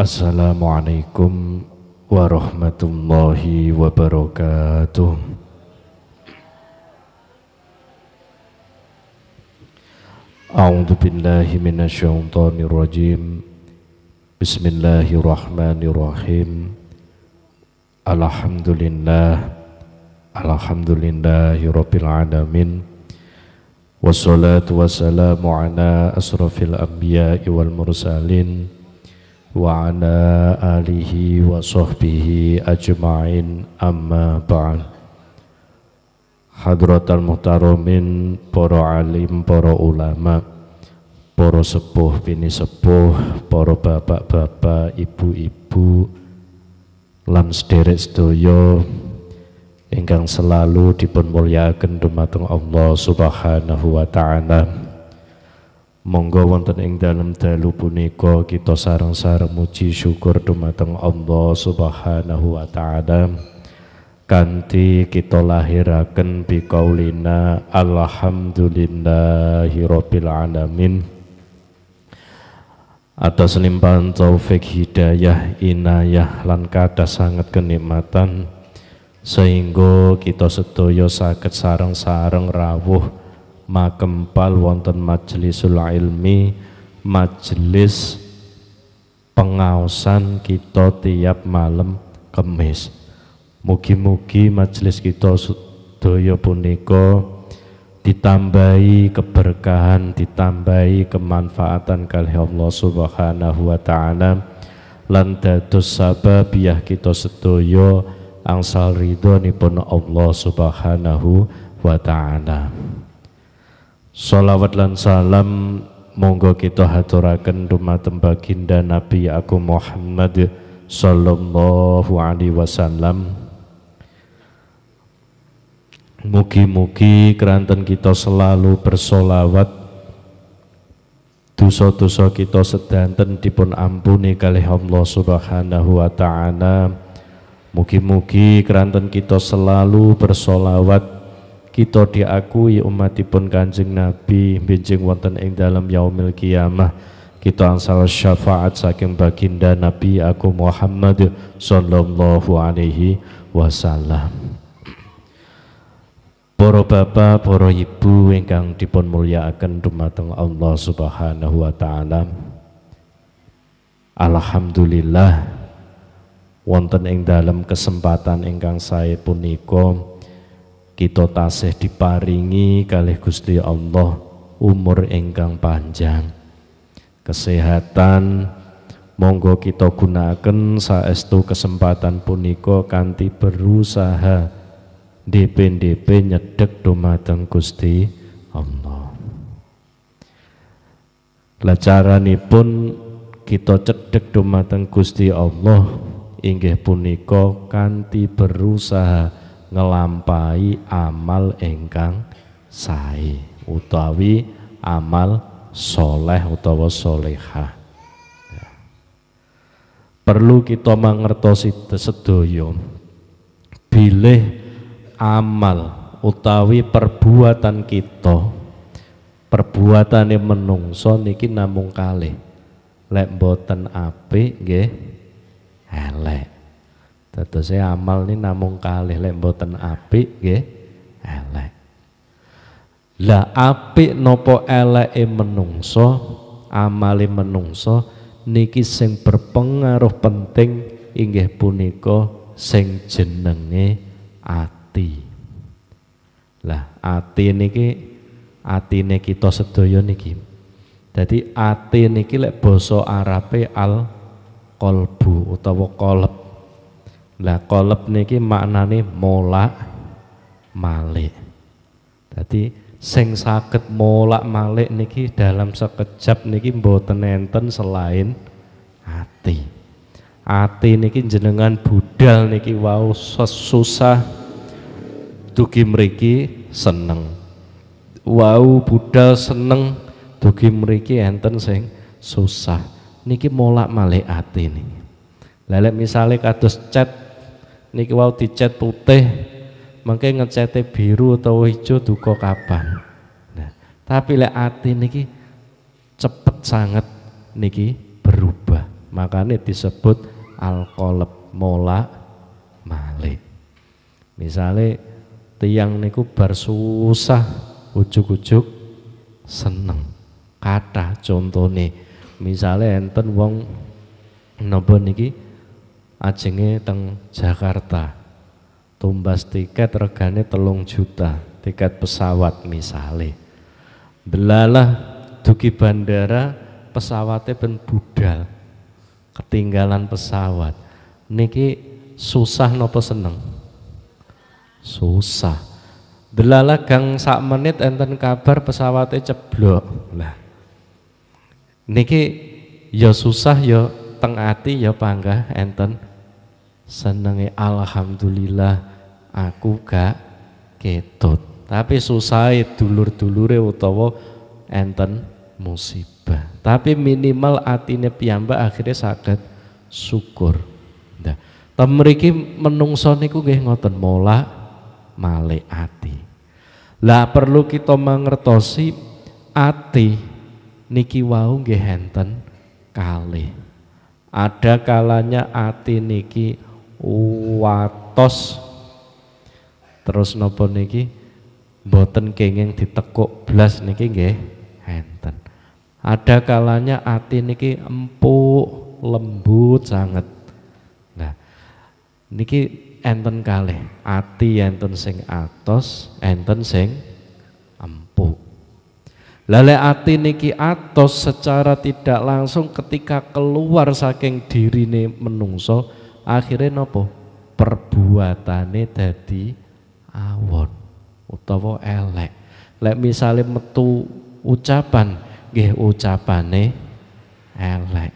Assalamualaikum warahmatullahi wabarakatuh A'udzu billahi minasyaitonir rajim Bismillahirrahmanirrahim Alhamdulillah Alhamdulillahi rabbil alamin Wassalatu wassalamu ala asrafil anbiya'i wal mursalin وعلى آله وصحبه أجمعين أما بعد Hadratul Muhtaromin, para alim, para ulama, para sepuh, bini sepuh, para bapak-bapak, ibu-ibu, lan sederek sedaya selalu dipunmuliakan mulyakaken dumateng Allah Subhanahu wa taala. Monggo wonten ing dalem dalu punika kita sareng-sareng muji syukur dumateng Allah Subhanahu wa taala kanthi kita lahiraken biqaulina alhamdulillahirabbil alamin atas limpahan taufik hidayah inayah lan kada sangat kenikmatan sehingga kita sedaya saged sareng-sareng rawuh makempal wonten majelisul ilmi majelis pengaosan kita tiap malam kemis mugi-mugi majelis kita sedaya punika ditambahi keberkahan ditambahi kemanfaatan kali Allah Subhanahu wa taala lan dados sababiyah kita sedaya angsal ridhonipun Allah Subhanahu wa taala Salawat dan salam monggo kita haturaken dumateng baginda Nabi aku Muhammad sallallahu alaihi wasallam. Mugi-mugi keranten kita selalu bersolawat dosa-dosa kita sedanten dipun ampuni kalih Allah Subhanahu wa taala. Mugi-mugi keranten kita selalu bersolawat kita diakui umatipun Kanjeng Nabi binjing wonten ing dalam yaumil kiamah kita angsal syafaat saking baginda Nabi aku Muhammad sallallahu alaihi wasallam Boro bapak, boro ibu ingkang dipun mulyakaken dumateng Allah Subhanahu wa taala. Alhamdulillah wonten ing dalam kesempatan ingkang saya punikom kita tasih diparingi kalih Gusti Allah umur ingkang panjang kesehatan monggo kita gunakan saestu kesempatan puniko kanti berusaha DP-DP nyedek dumateng Gusti Allah lacarani pun kita cedek dumateng Gusti Allah inggih puniko kanti berusaha ngelampai amal engkang sae utawi amal soleh utawa soleha ya. perlu kita mengertosit sedoyo bilih amal utawi perbuatan kita perbuatan yang menungso niki namung kali lek boten api nggih elek saya e amal ini namung kalih lek mboten apik nggih elek. Lah apik nopo eleke menungso, amali menungso niki sing berpengaruh penting inggih punika sing jenenge ati. Lah ati niki atine kita sedaya niki. Dadi ati niki lek basa Arabe al qalbu utawa qalb lah kolab niki maknane mola malik. Tadi seng sakit mola malik niki dalam sekejap niki mboten enten selain hati hati niki jenengan budal niki wau sesusah dugi mriki seneng. Wow budal seneng dugi mriki enten seng susah. Niki mola malik hati nih. Lelek misalnya kados cat niki wau dicet putih mengke ngecete biru atau hijau duka kapan nah, tapi lek ati niki cepet sangat niki berubah makanya disebut alkolep mola malik misalnya tiang niku bar susah ujuk-ujuk seneng kata contoh nih. misalnya enten wong nopo niki ajenge teng Jakarta tumbas tiket regane telung juta tiket pesawat misale belalah dugi bandara pesawatnya ben budal ketinggalan pesawat niki susah nopo seneng susah delala gang sak menit enten kabar pesawatnya ceblok lah niki ya susah ya tengati ati ya panggah enten senenge alhamdulillah aku gak ketut tapi susah e dulur-dulure utawa enten musibah tapi minimal atine piyambak akhirnya sakit syukur nah, temeriki menungso niku nggih ngoten mola male ati lah perlu kita mengertosi ati niki wau nggih enten kalih ada kalanya ati niki watos terus nopo niki boten kenging ditekuk blas niki nggih enten ada kalanya ati niki empuk lembut sangat nah niki enten kali ati enten sing atos enten sing empuk Lale ati niki atos secara tidak langsung ketika keluar saking diri nih menungso akhirnya nopo perbuatane dadi awon utawa elek lek misale metu ucapan nggih ucapane elek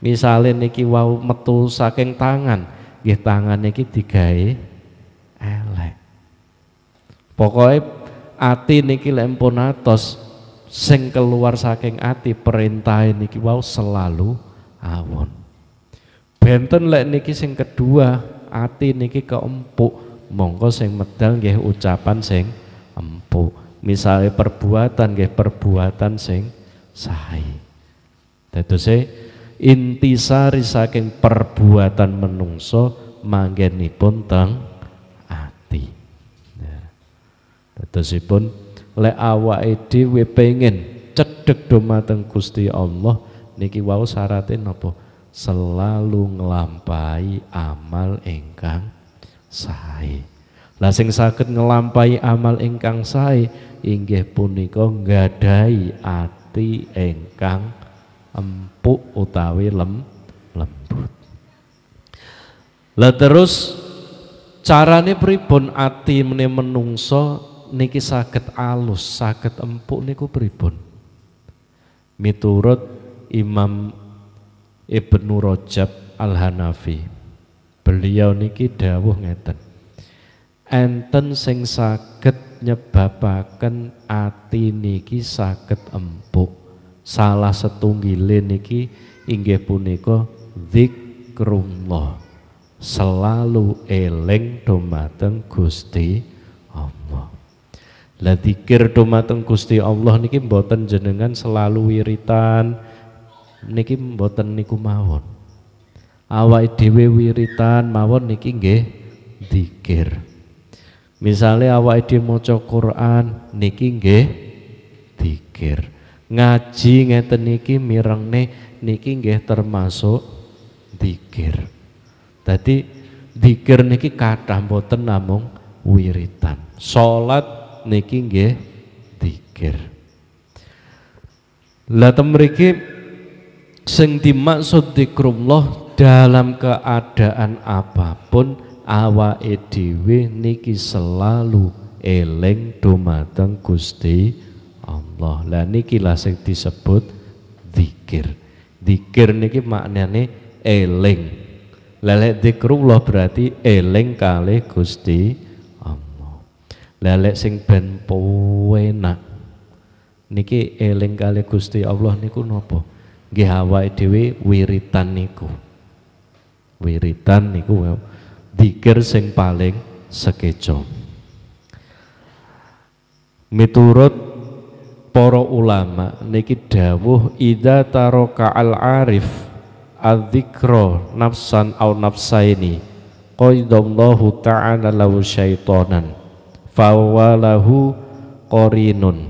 misale niki wau metu saking tangan nggih tangan niki digawe elek pokoknya ati niki lek atos sing keluar saking ati perintah niki wau selalu awon Benten lek niki sing kedua, ati niki keempuk, mongko sing medal nggih ucapan sing empuk. Misalnya perbuatan nggih perbuatan sing sae. Dadose intisari saking perbuatan menungso manggenipun teng ati. Ya. Dadosipun lek awake dhewe pengen cedhek dumateng Gusti Allah niki wau syaratnya napa? selalu ngelampai amal ingkang sae. Lah sing saged ngelampai amal ingkang sae inggih punika nggadahi ati ingkang empuk utawi lem lembut. Lah terus carane pripun ati mene menungso niki saged alus, saged empuk niku pripun? Miturut Imam Ibnu Rajab Al-Hanafi. Beliau niki dawuh ngeten. Enten sing saged nyebabaken ati niki saged empuk. Salah setunggile niki inggih punika zikrullah. Selalu eleng dumateng Gusti Allah. Lah zikir dumateng Gusti Allah niki mboten jenengan selalu wiritan, niki mboten niku mawon awak dhewe wiritan mawon niki nggih dzikir misalnya awak dhewe maca Quran niki nggih dzikir ngaji ngeten niki mirengne niki nggih termasuk dzikir dadi dzikir niki kathah mboten namung wiritan salat niki nggih dzikir lah temriki sing dimaksud zikrullah dalam keadaan apapun awa dhewe niki selalu eling dumateng Gusti Allah. Lah niki lah sing disebut zikir. Zikir niki maknane eling. Lelek zikrullah berarti eleng kali Gusti Allah. Lelek sing ben penak niki eleng kali Gusti Allah niku napa? nggih awake dhewe wiritan niku. Wiritan niku ya. dzikir sing paling sekeco. Miturut para ulama niki dawuh ida taroka al arif adzikra nafsan au nafsaini qaidallahu ta'ala lahu syaitonan fawalahu qarinun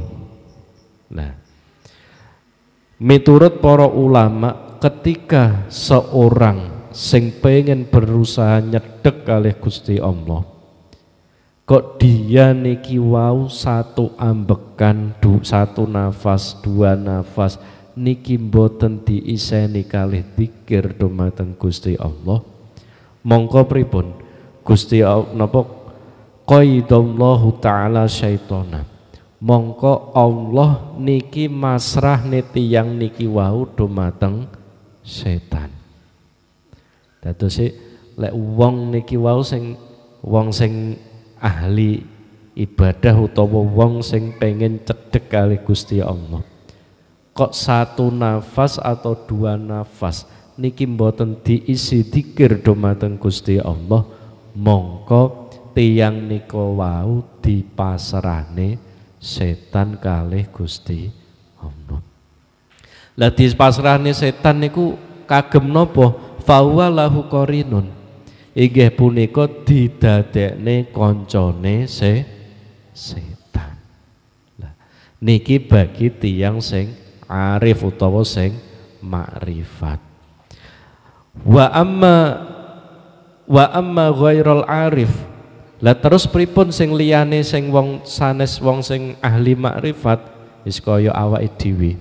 Miturut para ulama, ketika seorang sing pengen berusaha nyedek oleh Gusti Allah, kok dia niki wau satu ambekan, du, satu nafas, dua nafas, niki mboten diiseni kalih dikir dumateng Gusti Allah. Mongko pripun? Gusti Allah napa qaidallahu taala syaitana mongko Allah niki masrah yang niki wau dumateng setan dados si lek wong niki wau sing wong sing ahli ibadah utawa wong sing pengen cedek kali Gusti Allah kok satu nafas atau dua nafas niki mboten diisi dikir dumateng Gusti Allah mongko tiang niko wau dipasrahne setan kalih Gusti Allah. Lah dipasrahne setan niku kagem nopo Fawa lahu qarinun. Inggih punika didadekne koncone se setan. Lah niki bagi tiang sing arif utawa sing makrifat. Wa amma wa amma ghairul arif lah terus pripun sing liyane sing wong sanes wong sing ahli makrifat wis kaya awake dhewe.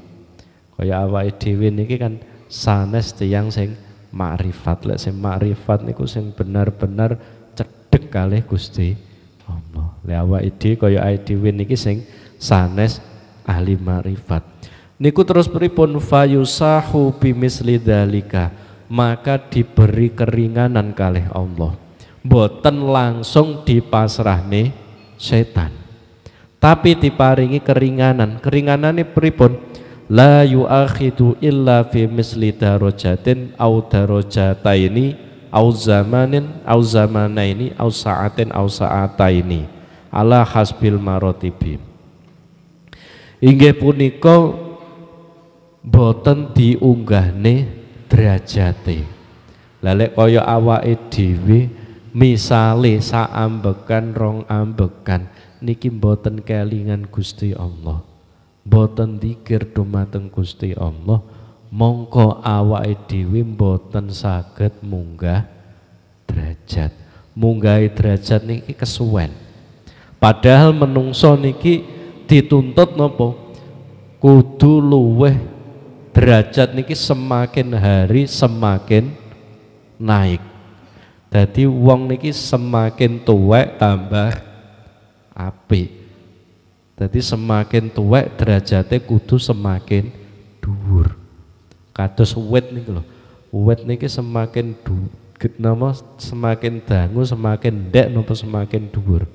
Kaya awake dhewe niki kan sanes tiyang sing makrifat. Lek sing makrifat niku sing benar-benar cedhek kalih Gusti Allah. Lek awake dhewe kaya awake dhewe niki sing sanes ahli makrifat. Niku terus pripun fayusahu bimisli dalika maka diberi keringanan kalih Allah boten langsung dipasrahne setan tapi diparingi keringanan keringanan ini pripun la yu'akhidu illa fi misli darojatin au ini au zamanin au zamanaini au sa'atin au sa'ataini ala hasbil marotibi inggih punika boten diunggahne derajate lalek kaya awake dhewe misale saambekan rong ambekan niki mboten kelingan Gusti Allah mboten dikir dumateng Gusti Allah mongko awake dhewe mboten saged munggah derajat Munggah derajat niki kesuwen padahal menungso niki dituntut nopo kudu luweh derajat niki semakin hari semakin naik jadi wong niki semakin tuwek tambah apik. Jadi semakin tuwek derajatnya kudu semakin dhuwur. Kados wit nih lho. Wit niki semakin dhuwur nama semakin dangu semakin dek nopo semakin dhuwur.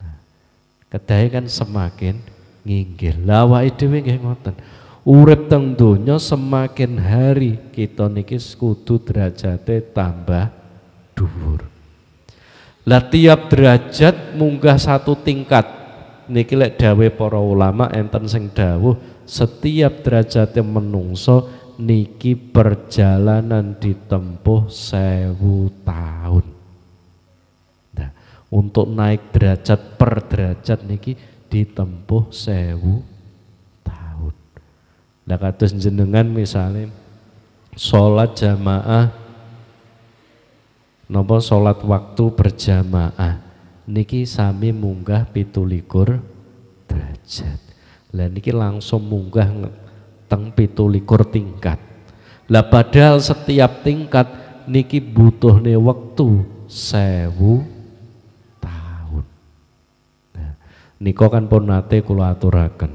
Nah, kedai kan semakin nginggil. Lawa dhewe nggih ngoten. Urip teng donya semakin hari kita niki kudu derajatnya tambah dhuwur. Lah tiap derajat munggah satu tingkat. Niki lek dawuh para ulama enten sing dawuh setiap derajat yang menungso niki perjalanan ditempuh sewu tahun. Nah, untuk naik derajat per derajat niki ditempuh sewu tahun. Nah katus jenengan misalnya sholat jamaah nopo sholat waktu berjamaah niki sami munggah pitulikur derajat lah niki langsung munggah teng pitulikur tingkat lah padahal setiap tingkat niki butuh nih waktu sewu tahun nah, niko kan pun nate kula aturaken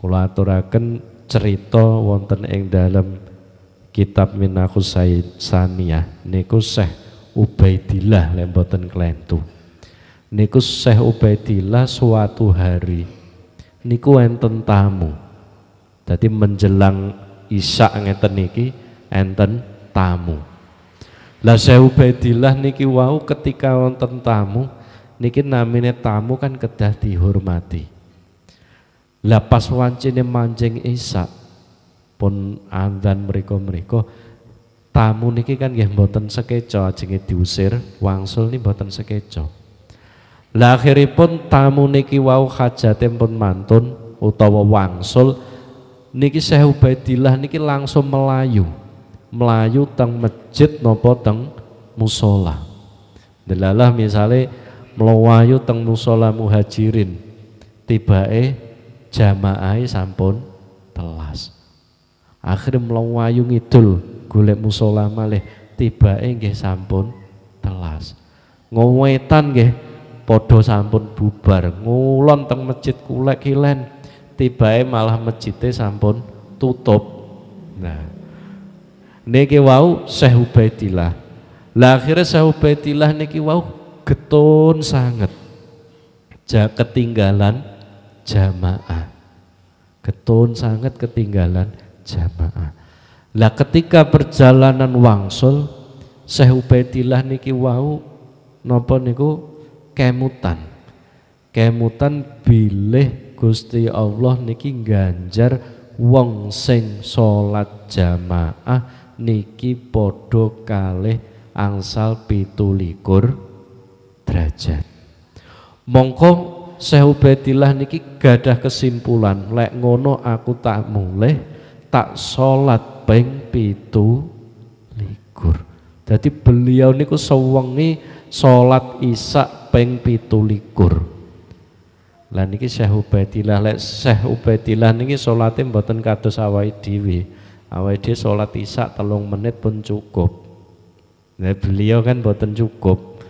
kula aturaken cerita wonten ing dalam kitab minaku sayyid Saniyah niku Syekh Ubaidillah lemboten kelentu niku Syekh Ubaidillah suatu hari niku enten tamu jadi menjelang isak ngeten niki enten tamu lah Syekh Ubaidillah niki wau ketika enten tamu niki namine tamu kan kedah dihormati lah pas wancine mancing isak pun andan mereka-mereka tamu niki kan ya mboten sekeco jenenge diusir wangsul nih mboten sekeco lah pun tamu niki wau hajate pun mantun utawa wangsul niki Syekh niki langsung melayu melayu teng masjid nopo teng musola delalah misalnya melayu teng musola muhajirin tibae jamaah sampun telas akhirnya melawayu ngidul golek musola malih tiba nggih sampun telas ngowetan nggih podo sampun bubar ngulon teng masjid kulek kilen tibae malah masjidnya sampun tutup nah niki wau Syekh Ubaidillah lah akhirnya Syekh Ubaidillah niki wau getun sangat ja, ketinggalan jamaah getun sangat ketinggalan berjamaah. Lah ketika perjalanan wangsul Syekh Ubaidillah niki wau napa niku kemutan. Kemutan bilih Gusti Allah niki ganjar wong sing salat jamaah niki padha kalih angsal pitulikur derajat. Mongko Syekh Ubaidillah niki gadah kesimpulan lek ngono aku tak mulih tak solat peng pitu likur. Jadi beliau niku sewengi solat isak peng pitu likur. Lah niki Syekh Ubaidillah lek Syekh Ubaidillah niki salate mboten kados awake dhewe. Awake dhewe salat isak telung menit pun cukup. Nah, beliau kan boten cukup.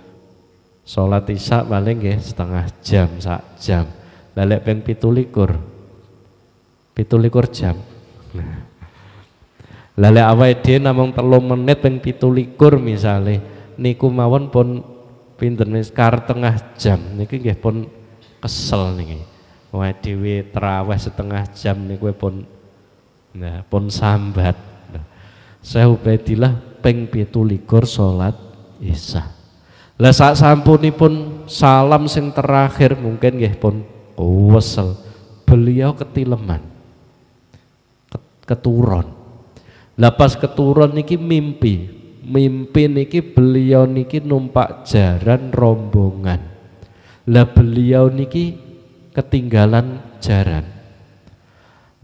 Salat isak paling nggih setengah jam, sak jam. lek ping 27. 27 jam. Lale awake dhewe namung 3 menit ping misale niku mawon pun pinten wis tengah jam niki gak pun kesel nih, Awake dhewe traweh setengah jam niku e pun nah pun sambat. Nah, Saya peng ping 27 salat Isya. Lah sak sampunipun salam sing terakhir mungkin gak pun oh, wesel. Beliau ketileman keturun Lepas keturun niki mimpi mimpi niki beliau niki numpak jaran rombongan lah beliau niki ketinggalan jaran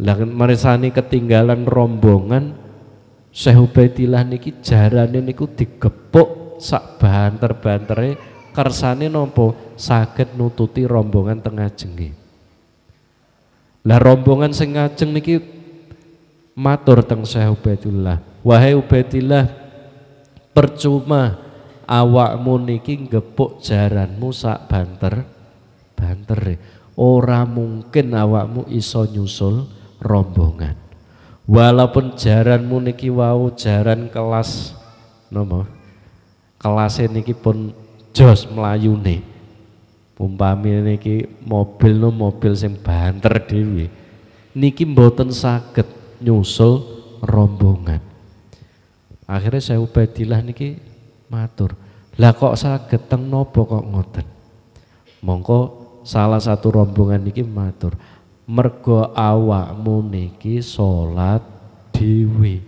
lah meresani ketinggalan rombongan Syekh Ubaidillah niki jarane niku digepuk sak banter-bantere kersane nopo saged nututi rombongan tengah jengi lah rombongan sing ngajeng niki matur teng Syekh Ubaidillah wahai Ubaidillah percuma awakmu niki gepuk jaranmu sak banter banter e. ora mungkin awakmu iso nyusul rombongan walaupun jaranmu niki wau jaran kelas nopo kelas niki pun jos melayuni, umpami niki mobil no mobil sing banter dewi, niki mboten sakit nyusul rombongan. Akhirnya saya ubadilah niki matur. Lah kok saged teng nopo kok ngoten? Mongko salah satu rombongan niki matur. Mergo awakmu niki salat dhewe.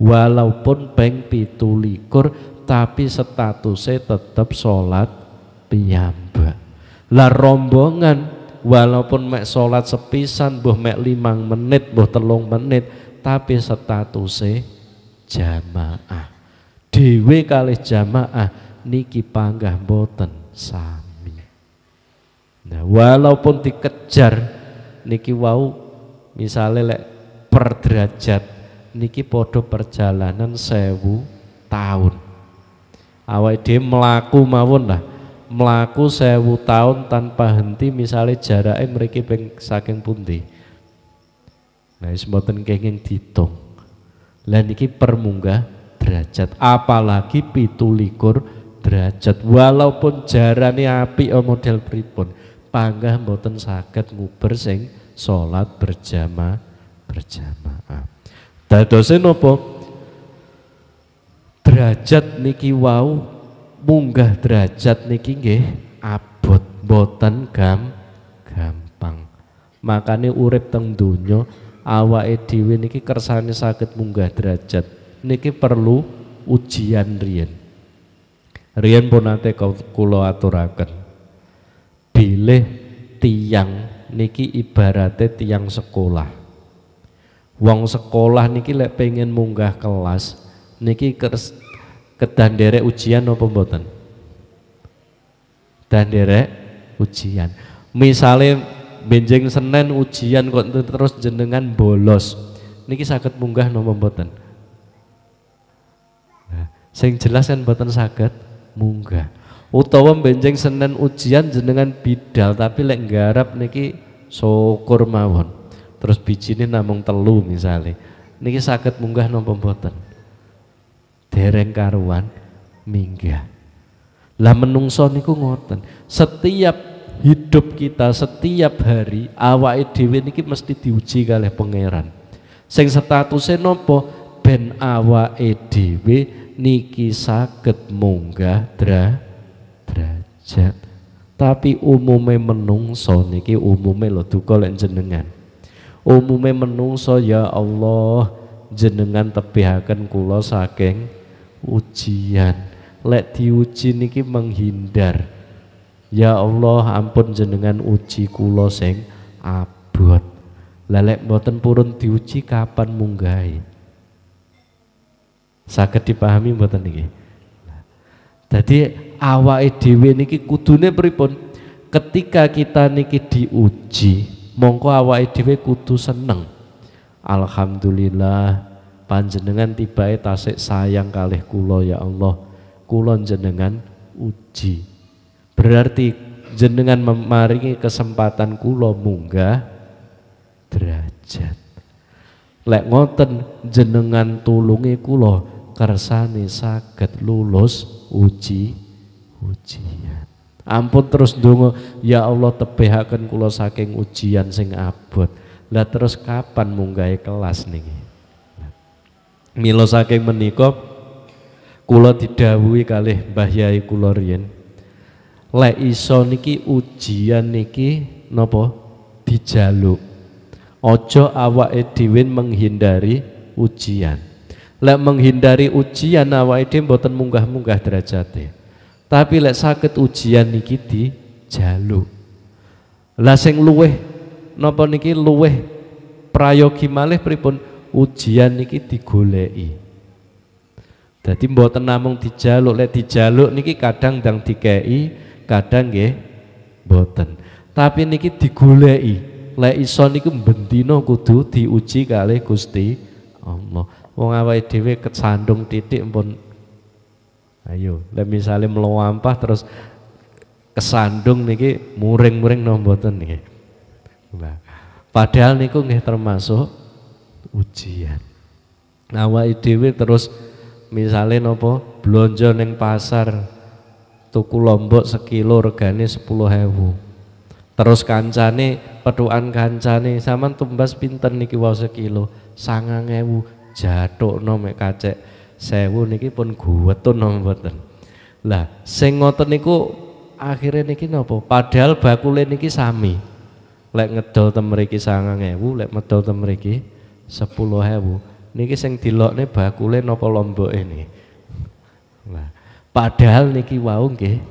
Walaupun peng pitu likur tapi statusnya tetap salat piyambak. Lah rombongan walaupun mek sholat sepisan buh mek limang menit buh telung menit tapi statusnya jamaah dewe kali jamaah niki panggah boten sami nah walaupun dikejar niki wau misalnya lek per derajat niki podo perjalanan sewu tahun awal dia melaku mawon lah melaku sewu tahun tanpa henti misalnya jaraknya mereka peng saking pundi nah semuanya kenging dihitung dan ini permunggah derajat apalagi pitu likur derajat walaupun jarane api o ya model pripun panggah mboten sakit nguber sing salat berjamaah berjamaah dadose nopo derajat niki wau munggah derajat niki nggih abot boten gam gampang. Makane urip teng donya awake dhewe niki kersane saged munggah derajat. Niki perlu ujian riyen. Riyen pun nate kula aturaken. Bilih tiang niki ibarate tiang sekolah. Wong sekolah niki lek pengen munggah kelas niki kedan derek ujian no pembuatan Tahan derek ujian misalnya benjeng senen ujian kok terus jenengan bolos niki sakit munggah no pembuatan nah, sing jelas kan sakit munggah utawa benjeng senen ujian jenengan bidal tapi lek garap niki syukur mawon terus ini namung telu misalnya niki sakit munggah no pembuatan dereng karuan minggah lah menungso niku ngoten setiap hidup kita setiap hari awak dhewe niki mesti diuji oleh pangeran sing statusnya nopo ben awak dhewe niki saged munggah dra derajat tapi umume menungso niki umume lho duka lek jenengan umume menungso ya Allah jenengan tebihaken kula saking ujian lek diuji niki menghindar ya Allah ampun jenengan uji kula sing abot lelek mboten purun diuji kapan munggai sakit dipahami mboten niki jadi awake dhewe niki kudune pripun ketika kita niki diuji mongko awake dhewe kudu seneng alhamdulillah panjenengan tibae tasik sayang kalih kulo ya Allah kulon jenengan uji berarti jenengan memaringi kesempatan kulo munggah derajat lek ngoten jenengan tulungi kulo kersane saged lulus uji ujian ampun terus dongo ya Allah tebehakan kulo saking ujian sing abot lah terus kapan munggah e kelas nih? Milo saking menika kula didhawuhi kalih Mbah Yai kula riyen. Lek iso niki ujian niki napa? Dijaluk. Ojo awak Edwin menghindari ujian. Lek menghindari ujian awak dhewe boten munggah-munggah derajate. Tapi lek sakit ujian niki dijaluk. Lah sing luweh napa niki luweh prayogi malih pripun? ujian niki digoleki. jadi mboten namung dijaluk, lek dijaluk niki kadang dang dikei, kadang nggih mboten. Tapi niki digoleki. Lek iso niku bendino kudu diuji kali Gusti Allah. Wong awake dhewe kesandung titik pun ayo lek misale mlampah terus kesandung niki muring-muring nong mboten nggih. padahal niku nggih termasuk ujian. Nah, awake dhewe terus misalnya nopo blonjo neng pasar tuku lombok sekilo regane hewu. Terus kancane petuan kancane sama tumbas pinter niki wau sekilo hewu, jatuh mek kacek sewu niki pun guwetun napa mboten. Lah sing ngoten niku akhirnya niki nopo padahal bakule niki sami lek ngedol temeriki sangang hewu, lek medol temeriki sepuluh hewu niki sing dilokne bakule nopo lombok ini nah, padahal niki waung ke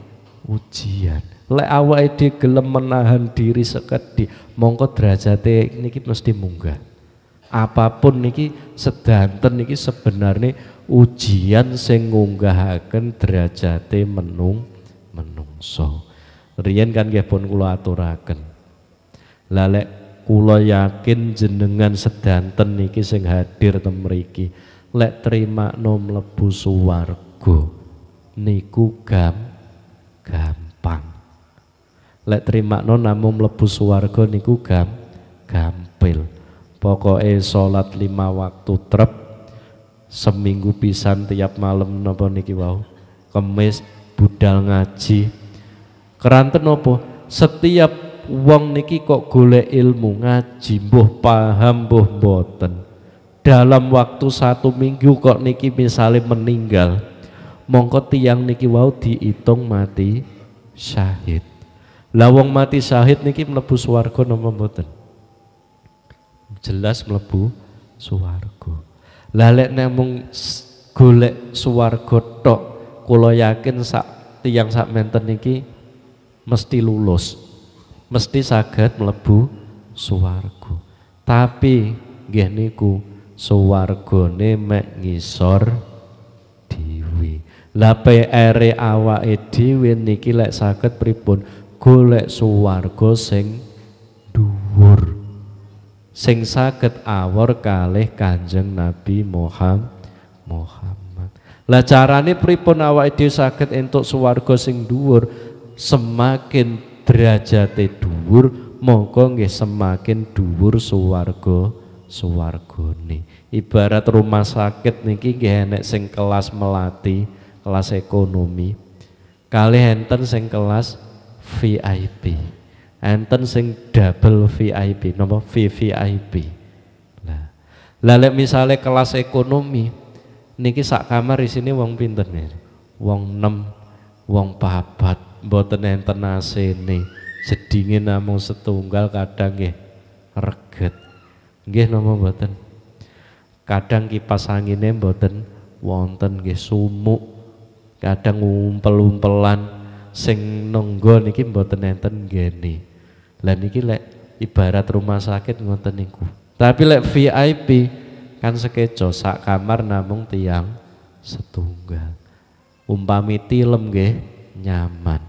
ujian le awake ide gelem menahan diri sekedhi mongko derajate niki mesti munggah apapun niki sedanten niki sebenarnya ujian sing ngunggahaken derajate menung menungso riyen kan gak pun kulo aturaken lalek Kula yakin jenengan sedanten niki sing hadir temriki mriki lek trimakno mlebu swarga niku gam gampang. Lek nom namung mlebu swarga niku gam gampil. Pokoke salat lima waktu trep seminggu pisan tiap malam nopo niki wau. Kemis budal ngaji. Keranten nopo Setiap wong niki kok golek ilmu ngaji mbuh paham mbuh boten dalam waktu satu minggu kok niki misalnya meninggal mongko tiang niki wau dihitung mati syahid lawang mati syahid niki mlebu swarga napa mboten jelas mlebu swarga lalek nemung golek swarga tok kula yakin sak tiang sak menten niki mesti lulus mesti saged melebu swarga. Tapi nggih niku swargane mek ngisor dhewe. Lah PR e awake dhewe niki lek saged pripun golek swarga sing dhuwur. Sing saged awor kalih Kanjeng Nabi Muhammad Muhammad. Lah carane pripun awake dhewe saged entuk swarga sing dhuwur? Semakin derajate dhuwur mongko nggih semakin dhuwur suwarga suwargane ibarat rumah sakit niki nggih enek sing kelas melati kelas ekonomi kali enten sing kelas VIP enten sing double VIP napa VVIP nah Lale misale kelas ekonomi niki sak kamar di sini wong pinter nih wong 6 wong babat mboten enten asene sedinge namung setunggal kadang nggih reget nggih napa mboten kadang kipas angine mboten wonten nggih sumuk kadang umpel-umpelan sing nenggo niki mboten enten ngene lah niki lek ibarat rumah sakit ngoten niku tapi lek VIP kan sekeco sak kamar namung tiang setunggal umpami tilem nggih nyaman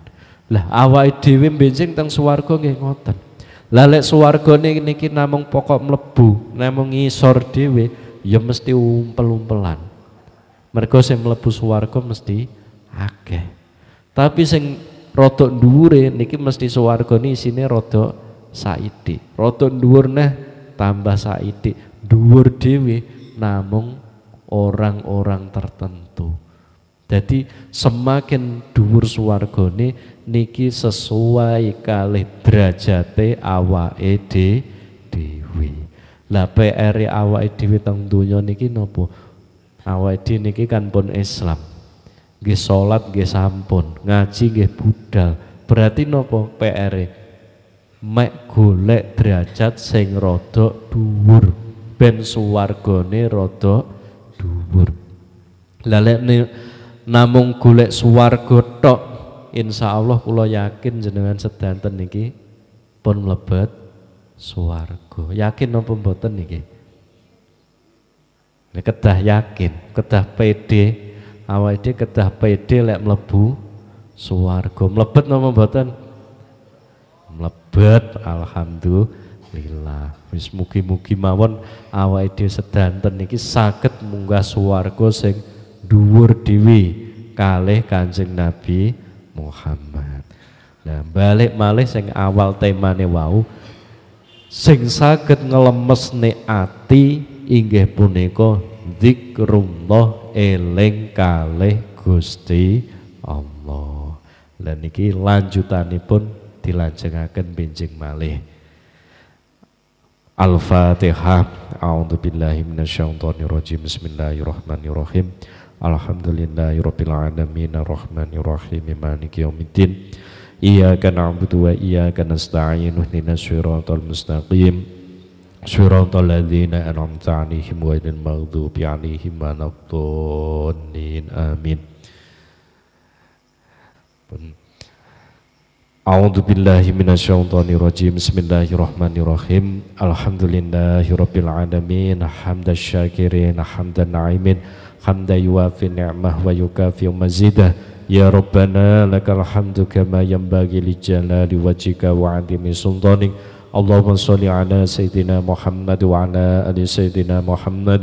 lah awak dhewe benjing teng swarga nggih ngoten. Lah lek swargane niki namung pokok mlebu, namung ngisor dhewe ya mesti umpel-umpelan. Mergo sing mlebu swarga mesti akeh. Tapi sing rada dhuwure niki mesti swargane isine rada saithik. Rada dhuwur neh tambah saidi. Dhuwur dhewe namung orang-orang tertentu. Jadi semakin dhuwur swargane niki sesuai kalih derajate awake de dewi Lah PR e awake dewi teng donya niki nopo awa dhewe niki kan pun Islam. Nggih salat nggih sampun, ngaji nggih budal. Berarti nopo PR? E? Mek golek derajat sing rada dhuwur ben suwargane rada dhuwur. lha namung golek suwarga tok insya Allah kula yakin jenengan sedanten niki pun melebat swarga. Yakin napa mboten niki? Nek ya, kedah yakin, kedah pede, awake dhewe kedah pede lek melebu swarga. melebat napa mboten? melebat. alhamdulillah. Wis mugi-mugi mawon awake dhewe sedanten niki sakit munggah swarga sing dhuwur dewi kalih kancing Nabi Muhammad. Nah, balik malih sing awal temane wau sing saged ngelemesne ati inggih punika zikrullah eling kalih Gusti Allah. Lan niki lanjutanipun dilanjengaken benjing malih. Al-Fatihah. A'udzu billahi minasyaitonir rajim. Bismillahirrahmanirrahim. Alhamdulillahirabbil alamin arrahmanir rahim maliki yaumiddin iyyaka na'budu wa iyyaka nasta'in ihdinas siratal mustaqim siratal ladzina an'amta 'alaihim ghairil maghdubi 'alaihim waladdallin amin A'udzu billahi minasyaitonir rajim. Bismillahirrahmanirrahim. Alhamdulillahirabbil alamin, hamdasyakirin, hamdan na'imin hamda yuafi ni'mah wa yukafi mazidah Ya Rabbana lakal hamdu kama yambagi li jalali wajika wa adimi sultanik Allahumma salli ala sayyidina Muhammad wa ala ali sayyidina Muhammad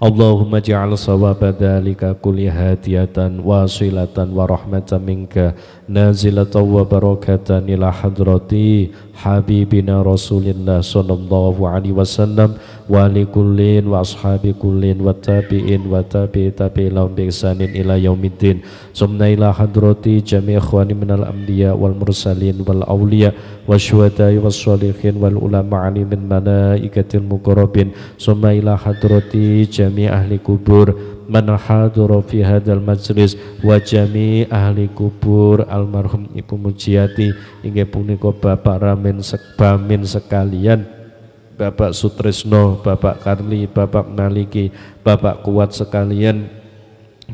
Allahumma ja'al sawaba dhalika kulli hadiyatan wa silatan wa rahmatan minka نازلة وبركة إلى حضرة حبيبنا رسول الله صلى الله عليه وسلم وعلى كل وأصحاب كل والتابعين وتابع تابعين لهم بإحسان إلى يوم الدين ثم إلى حضرة جميع إخواني من الأنبياء والمرسلين والأولياء والشهداء والصالحين والعلماء من ملائكة المقربين ثم إلى حضرة جميع أهل القبور man hadura fi hadzal majlis wa jami ahli kubur almarhum Ibu Mujiati inggih punika Bapak Ramin Sekbamin sekalian Bapak Sutrisno, Bapak Karli, Bapak Naliki, Bapak Kuat sekalian,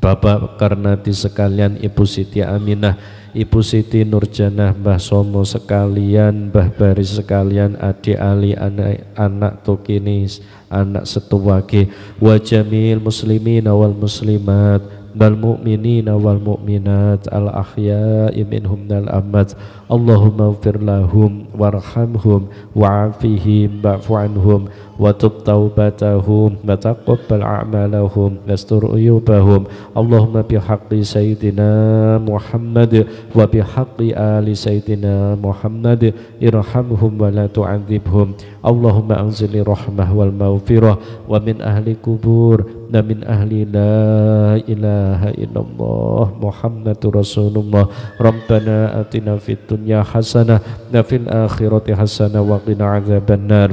Bapak Karnati sekalian, Ibu Siti Aminah, Ibu Siti Nurjanah, Mbah Somo sekalian, Mbah Baris sekalian, Adi Ali, anak, anak tokinis anak setuwake wa jamil muslimin awal muslimat bal mu'minin awal mu'minat al ahya'i minhum dal amat Allahumma ufir lahum warhamhum wa'afihim wa'fu anhum wa tub taubatahum wa taqabbal a'malahum wastur uyubahum Allahumma bihaqqi sayyidina Muhammad wa bihaqqi ali sayyidina Muhammad irhamhum wa la tu'adzibhum Allahumma anzili rahmah wal maghfirah wa min ahli kubur na min ahli la ilaha illallah Muhammadur Rasulullah Rabbana atina fid dunya hasanah wa fil akhirati hasanah wa qina azabannar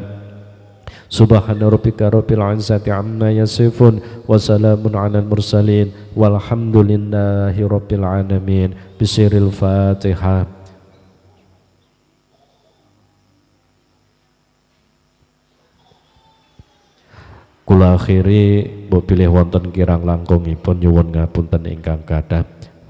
Subhana rabbika rabbil izzati amma yasifun wa salamun 'alal mursalin walhamdulillahi rabbil alamin bisiril fatihah Kula akhiri bu pilih wonten kirang ipun nyuwun ngapunten ingkang kadah.